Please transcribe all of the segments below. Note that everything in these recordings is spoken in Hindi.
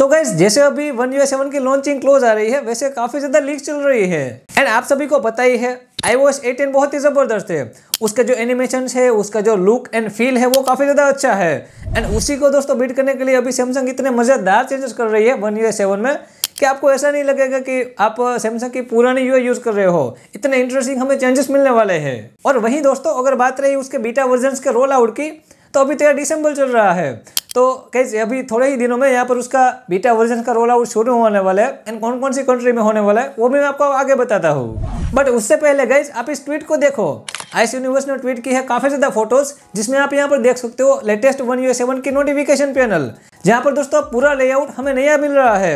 तो गैस जैसे अभी वन यू सेवन की लॉन्चिंग क्लोज आ रही है वैसे काफी ज्यादा लीक चल रही है एंड आप सभी को पता ही है आई वो बहुत ही जबरदस्त है उसका जो एनिमेशन है उसका जो लुक एंड फील है वो काफी ज्यादा अच्छा है एंड उसी को दोस्तों बीट करने के लिए अभी सैमसंग इतने मजेदार चेंजेस कर रही है वन यू सेवन में कि आपको ऐसा नहीं लगेगा कि आप सैमसंग की पुरानी यू यूज़ कर रहे हो इतने इंटरेस्टिंग हमें चेंजेस मिलने वाले हैं और वहीं दोस्तों अगर बात रही उसके बीटा वर्जन के रोल आउट की तो अभी तेरह डिसम्बर चल रहा है तो कैसे अभी थोड़े ही दिनों में यहाँ पर उसका बीटा वर्जन का रोल आउट शुरू होने वाला है एंड कौन कौन सी कंट्री में होने वाला है वो भी मैं आपको आगे बताता हूँ बट उससे पहले गैस आप इस ट्वीट को देखो आइस यूनिवर्स ने ट्वीट की है काफ़ी ज़्यादा फोटोज जिसमें आप यहाँ पर देख सकते हो लेटेस्ट वन यू सेवन की नोटिफिकेशन पैनल जहाँ पर दोस्तों पूरा लेआउट हमें नया मिल रहा है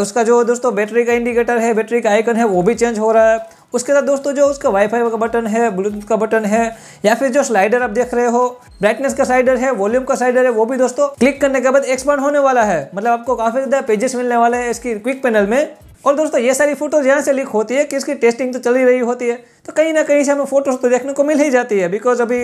उसका जो दोस्तों बैटरी का इंडिकेटर है बैटरी का आइकन है वो भी चेंज हो रहा है उसके साथ दोस्तों जो उसका वाईफाई का बटन है ब्लूटूथ का बटन है या फिर जो स्लाइडर आप देख रहे हो ब्राइटनेस का स्लाइडर है वॉल्यूम का स्लाइडर है वो भी दोस्तों क्लिक करने के बाद एक्सपांड होने वाला है मतलब आपको काफी ज्यादा पेजेस मिलने वाले हैं इसकी क्विक पैनल में और दोस्तों ये सारी फोटोज यहाँ से लीक होती है कि इसकी टेस्टिंग तो चली रही होती है तो कहीं ना कहीं से हमें फोटोज तो देखने को मिल ही जाती है बिकॉज अभी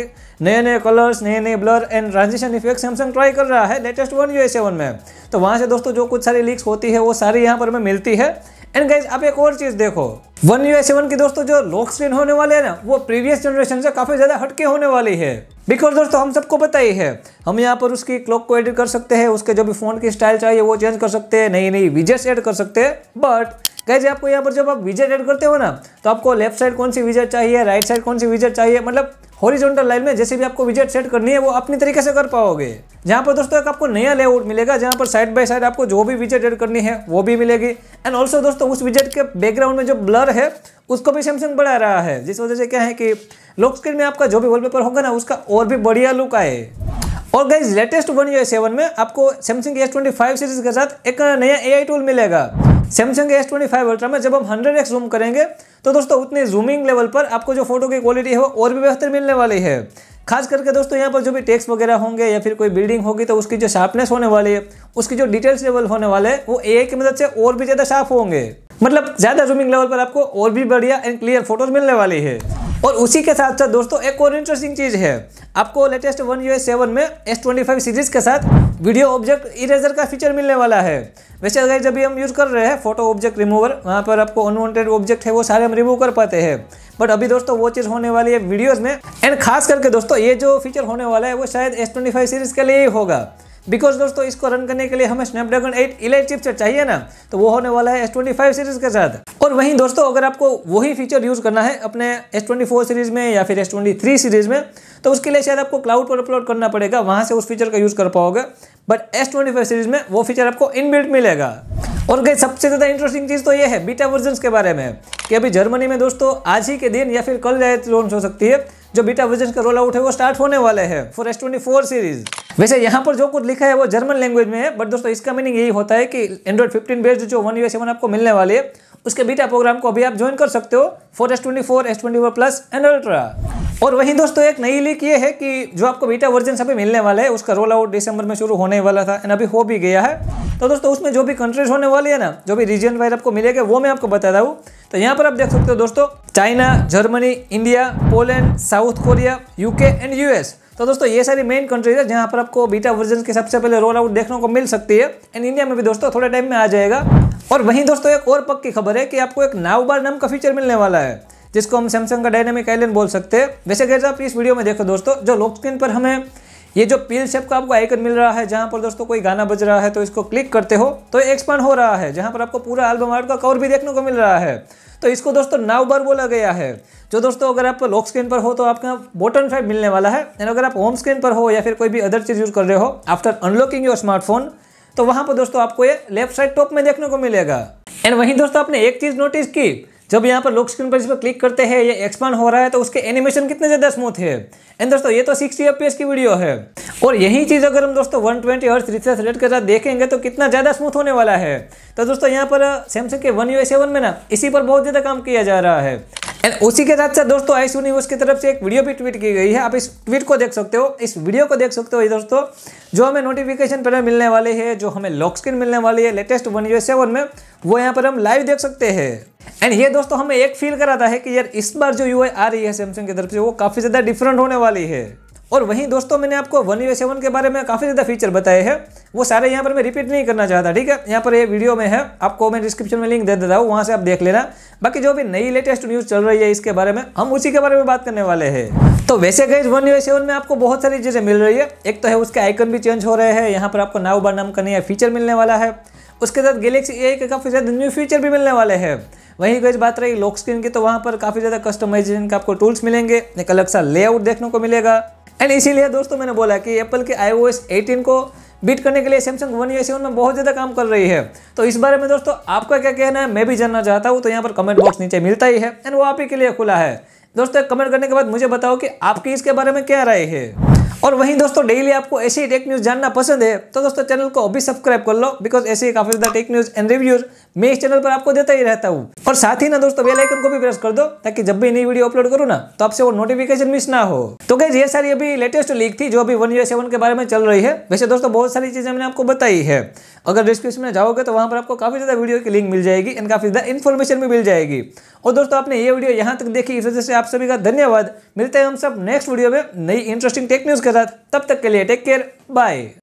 नए नए कलर्स नए नए blur and transition effect Samsung try कर रहा है लेटेस्ट वन यू सेवन में तो वहाँ से दोस्तों जो कुछ सारी लीक्स होती है वो सारी यहाँ पर हमें मिलती है एंड गाइज आप एक और चीज़ देखो वन यू सेवन की दोस्तों जो लॉक स्क्रीन होने वाले है ना वो प्रीवियस जनरेशन से काफ़ी ज़्यादा हटके होने वाली है बिकॉज दोस्तों हम सबको पता ही है हम यहाँ पर उसकी क्लॉक को एडिट कर सकते हैं उसके जो भी फ़ोन की स्टाइल चाहिए वो चेंज कर सकते हैं नई नई विजेस एड कर सकते हैं बट गैज आपको यहाँ पर जब आप विजेट एड करते हो ना तो आपको लेफ्ट साइड कौन सी विजेट चाहिए राइट साइड कौन सी विजेट चाहिए मतलब हॉरिजॉन्टल लाइन में जैसे भी आपको विजेट सेट करनी है वो अपनी तरीके से कर पाओगे जहाँ पर दोस्तों एक आपको नया लेआउट मिलेगा जहाँ पर साइड बाय साइड आपको जो भी विजेट एड करनी है वो भी मिलेगी एंड ऑल्सो दोस्तों उस विजेट के बैकग्राउंड में जो ब्लर है उसको भी सैमसंग बढ़ा रहा है जिस वजह से क्या है कि लॉक स्क्रीन में आपका जो भी वॉलपेपर होगा ना उसका और भी बढ़िया लुक आए और guys latest One UI seven में आपको Samsung S twenty five series के साथ एक नया ए आई टूल मिलेगा Samsung S twenty five Ultra में जब हम हंड्रेड एक्स जूम करेंगे तो दोस्तों उतने जूमिंग लेवल पर आपको जो फोटो की क्वालिटी है वो और भी बेहतर मिलने वाली है खास करके दोस्तों यहाँ पर जो भी टेक्स वगैरह होंगे या फिर कोई बिल्डिंग होगी तो उसकी जो शार्पनेस होने वाली है उसकी जो डिटेल्स लेवल होने वाले हैं वो ए की मदद से और भी ज़्यादा शार्प होंगे मतलब ज़्यादा जूमिंग लेवल पर आपको और भी बढ़िया एंड क्लियर फोटोज मिलने वाली है और उसी के साथ साथ दोस्तों एक और इंटरेस्टिंग चीज़ है आपको लेटेस्ट वन यू सेवन में एस ट्वेंटी फाइव सीरीज़ के साथ वीडियो ऑब्जेक्ट इरेजर का फीचर मिलने वाला है वैसे अगर जब भी हम यूज़ कर रहे हैं फोटो ऑब्जेक्ट रिमूवर वहाँ पर आपको अनवांटेड ऑब्जेक्ट है वो सारे हम रिमूव कर पाते हैं बट अभी दोस्तों वो चीज़ होने वाली है वीडियोज़ में एंड खास करके दोस्तों ये जो फीचर होने वाला है वो शायद एस ट्वेंटी फाइव सीरीज़ के लिए ही होगा बिकॉज दोस्तों इसको रन करने के लिए हमें स्नैपड्रैगन 8 इलाइट चिपसेट चाहिए ना तो वो होने वाला है S25 सीरीज़ के साथ और वहीं दोस्तों अगर आपको वही फीचर यूज़ करना है अपने S24 सीरीज़ में या फिर S23 सीरीज़ में तो उसके लिए शायद आपको क्लाउड पर अपलोड करना पड़ेगा वहाँ से उस फीचर का यूज़ कर पाओगे बट फाइव सीरीज़ में वो फीचर आपको इनबिल्ट मिलेगा और गई सबसे ज़्यादा इंटरेस्टिंग चीज़ तो ये है बीटा वर्जन के बारे में कि अभी जर्मनी में दोस्तों आज ही के दिन या फिर कल जाए लॉन्च तो हो सकती है जो बीटा वर्जन का रोल आउट है वो स्टार्ट होने वाले हैं for S twenty four series वैसे यहाँ पर जो कुछ लिखा है वो जर्मन लैंग्वेज में है बट दोस्तों इसका मीनिंग यही होता है कि एंड्रॉइड फिफ्टीन बेस्ड जो वन यू सेवन आपको मिलने वाले है उसके बीटा प्रोग्राम को अभी आप ज्वाइन कर सकते हो for S twenty four S twenty four plus and Ultra और वहीं दोस्तों एक नई लीक ये है कि जो आपको बीटा वर्जन सभी मिलने वाला है उसका रोल आउट दिसंबर में शुरू होने वाला था एंड अभी हो भी गया है तो दोस्तों उसमें जो भी कंट्रीज होने वाली है ना जो भी रीजन वाइज आपको मिलेगा वो मैं आपको बता रहा हूँ तो यहाँ पर आप देख सकते हो दोस्तों China Germany India Poland South Korea UK and US तो दोस्तों ये सारी मेन कंट्रीज है जहाँ पर आपको बीटा वर्जन की सबसे पहले रोल आउट देखने को मिल सकती है एंड इंडिया में भी दोस्तों थोड़े टाइम में आ जाएगा और वहीं दोस्तों एक और पक्की खबर है कि आपको एक नाव बार नाम का फीचर मिलने वाला है जिसको हम सैमसंग का डायनेमिक आइलैंड बोल सकते हैं वैसे गैस आप इस वीडियो में देखो दोस्तों जो लॉक स्क्रीन पर हमें ये जो पील शेप का आपको आइकन मिल रहा है जहाँ पर दोस्तों कोई गाना बज रहा है तो इसको क्लिक करते हो तो एक्सपांड हो रहा है जहाँ पर आपको पूरा एल्बम आर्ट का कवर भी देखने को मिल रहा है तो इसको दोस्तों नाव बार बोला गया है जो दोस्तों अगर आप लॉक स्क्रीन पर हो तो आपका बोटन फाइव मिलने वाला है एंड अगर आप होम स्क्रीन पर हो या फिर कोई भी अदर चीज़ यूज़ कर रहे हो आफ्टर अनलॉकिंग योर स्मार्टफोन तो वहाँ पर दोस्तों आपको ये लेफ्ट साइड टॉप में देखने को मिलेगा एंड वहीं दोस्तों आपने एक चीज़ नोटिस की जब यहाँ पर लॉक स्क्रीन पर इस पर क्लिक करते हैं ये एक्सपांड हो रहा है तो उसके एनिमेशन कितने ज़्यादा स्मूथ है एंड दोस्तों ये तो 60 एफ की वीडियो है और यही चीज़ अगर हम दोस्तों वन ट्वेंटी और रिफ्रेश रेट के साथ देखेंगे तो कितना ज़्यादा स्मूथ होने वाला है तो दोस्तों यहाँ पर सैमसंग uh, के वन यू सेवन में ना इसी पर बहुत ज़्यादा काम किया जा रहा है एंड उसी के साथ साथ दोस्तों आई सुनी की तरफ से एक वीडियो भी ट्वीट की गई है आप इस ट्वीट को देख सकते हो इस वीडियो को देख सकते हो ये दोस्तों जो हमें नोटिफिकेशन पर मिलने वाले हैं जो हमें लॉक स्क्रीन मिलने वाली है लेटेस्ट वन यू सेवन में वो यहाँ पर हम लाइव देख सकते हैं एंड ये दोस्तों हमें एक फील कराता है कि यार इस बार जो यू आ रही है सैमसंग की तरफ से वो काफ़ी ज़्यादा डिफरेंट होने वाली है और वहीं दोस्तों मैंने आपको वन यू सेवन के बारे में काफ़ी ज़्यादा फीचर बताए हैं वो सारे यहाँ पर मैं रिपीट नहीं करना चाहता ठीक है यहाँ पर ये वीडियो में है आपको मैं डिस्क्रिप्शन में लिंक दे देता हूँ वहाँ से आप देख लेना बाकी जो भी नई लेटेस्ट न्यूज़ चल रही है इसके बारे में हम उसी के बारे में बात करने वाले हैं तो वैसे गए वन यू सेवन में आपको बहुत सारी चीज़ें मिल रही है एक तो है उसके आइकन भी चेंज हो रहे हैं यहाँ पर आपको नाव बार नाम का नया फीचर मिलने वाला है उसके साथ गैलेक्सी ए के काफ़ी ज़्यादा न्यू फीचर भी मिलने वाले हैं वहीं गई बात रही लॉक स्क्रीन की तो वहाँ पर काफ़ी ज़्यादा कस्टमाइजेशन का आपको टूल्स मिलेंगे एक अलग सा लेआउट देखने को मिलेगा एंड इसीलिए दोस्तों मैंने बोला कि एप्पल के आई 18 को बीट करने के लिए सैमसंग वन या सेवन में बहुत ज़्यादा काम कर रही है तो इस बारे में दोस्तों आपका क्या कहना है मैं भी जानना चाहता हूँ तो यहाँ पर कमेंट बॉक्स नीचे मिलता ही है एंड वो आप ही के लिए खुला है दोस्तों कमेंट करने के बाद मुझे बताओ कि आपकी इसके बारे में क्या राय है और वहीं दोस्तों डेली आपको ऐसी टेक न्यूज़ जानना पसंद है तो दोस्तों चैनल को अभी सब्सक्राइब कर लो बिकॉज ऐसे ही काफ़ी ज़्यादा टेक न्यूज़ एंड रिव्यूज़ मैं इस चैनल पर आपको देता ही रहता हूँ और साथ ही ना दोस्तों बेल आइकन को भी प्रेस कर दो ताकि जब भी नई वीडियो अपलोड करूँ ना तो आपसे वो नोटिफिकेशन मिस ना हो तो क्या ये सारी अभी लेटेस्ट लीक थी जो अभी वन सेवन के बारे में चल रही है वैसे दोस्तों बहुत सारी चीजें मैंने आपको बताई है अगर डिस्क्रिप्शन में जाओगे तो वहाँ पर आपको काफी ज्यादा वीडियो की लिंक मिल जाएगी एंड काफी ज्यादा इन्फॉर्मेशन भी मिल जाएगी और दोस्तों आपने ये वीडियो यहाँ तक देखी इस वजह से आप सभी का धन्यवाद मिलते हैं हम सब नेक्स्ट वीडियो में नई इंटरेस्टिंग टेक न्यूज के साथ तब तक के लिए टेक केयर बाय